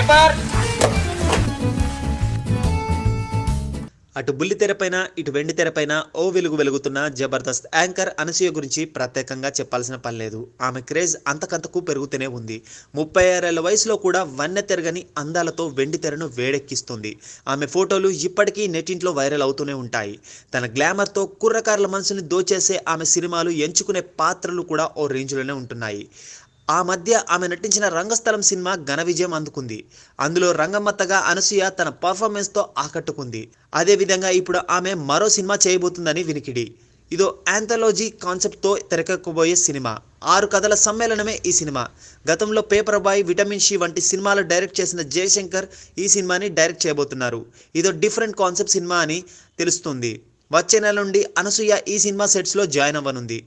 paper అటు పైన ఇటు వెండి తెరపైన ఓ వెలుగు వెలుగుతున్న జబర్దస్త్ యాంకర్ అనసూయ గురించి ప్రత్యేకంగా చెప్పాల్సిన పని లేదు ఆమె క్రేజ్ అంతకంతకు పెరుగుతూనే ఉంది ముప్పై ఆరేళ్ల వయసులో కూడా వన్నె తెరగని అందాలతో వెండి తెరను వేడెక్కిస్తుంది ఆమె ఫోటోలు ఇప్పటికీ నెట్టింట్లో వైరల్ అవుతూనే ఉంటాయి తన గ్లామర్తో కుర్రకారుల మనసుని దోచేసే ఆమె సినిమాలు ఎంచుకునే పాత్రలు కూడా ఓ రేంజ్లోనే ఉంటున్నాయి ఆ మధ్య ఆమె నటించిన రంగస్థలం సినిమా ఘన విజయం అందుకుంది అందులో రంగమ్మత్తగా అనసూయ తన పర్ఫార్మెన్స్తో ఆకట్టుకుంది అదేవిధంగా ఇప్పుడు ఆమె మరో సినిమా చేయబోతుందని వినికిడి ఇదో యాంథాలజీ కాన్సెప్ట్తో తెరకెక్కబోయే సినిమా ఆరు కథల సమ్మేళనమే ఈ సినిమా గతంలో పేపర్ బాయ్ విటమిన్ షీ వంటి సినిమాలు డైరెక్ట్ చేసిన జయశంకర్ ఈ సినిమాని డైరెక్ట్ చేయబోతున్నారు ఇదో డిఫరెంట్ కాన్సెప్ట్ సినిమా అని తెలుస్తుంది వచ్చే నెల నుండి అనసూయ ఈ సినిమా సెట్స్లో జాయిన్ అవ్వనుంది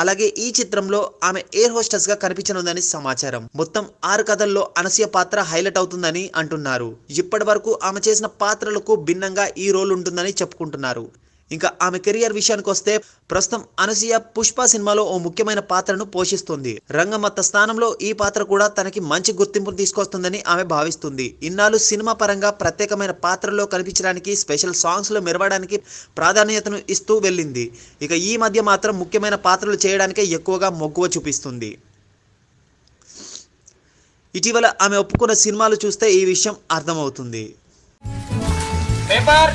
అలాగే ఈ చిత్రంలో ఆమె ఎయిర్ హోస్టెస్ గా కనిపించనుందని సమాచారం మొత్తం ఆరు కథల్లో అనసూయ పాత్ర హైలైట్ అవుతుందని అంటున్నారు ఇప్పటి వరకు ఆమె చేసిన పాత్రలకు భిన్నంగా ఈ రోల్ ఉంటుందని చెప్పుకుంటున్నారు ఇంకా ఆమె కెరియర్ విషయానికి వస్తే ప్రస్తుతం అనసూయ పుష్ప సినిమాలో ఓ ముఖ్యమైన పాత్రను పోషిస్తుంది రంగమత్త స్థానంలో ఈ పాత్ర కూడా తనకి మంచి గుర్తింపును తీసుకొస్తుందని ఆమె భావిస్తుంది ఇన్నాళ్ళు సినిమా పరంగా ప్రత్యేకమైన పాత్రలో కనిపించడానికి స్పెషల్ సాంగ్స్లో మెరవడానికి ప్రాధాన్యతను ఇస్తూ వెళ్ళింది ఇక ఈ మధ్య మాత్రం ముఖ్యమైన పాత్రలు చేయడానికే ఎక్కువగా మొగ్గువ చూపిస్తుంది ఇటీవల ఆమె ఒప్పుకున్న సినిమాలు చూస్తే ఈ విషయం అర్థమవుతుంది పేపర్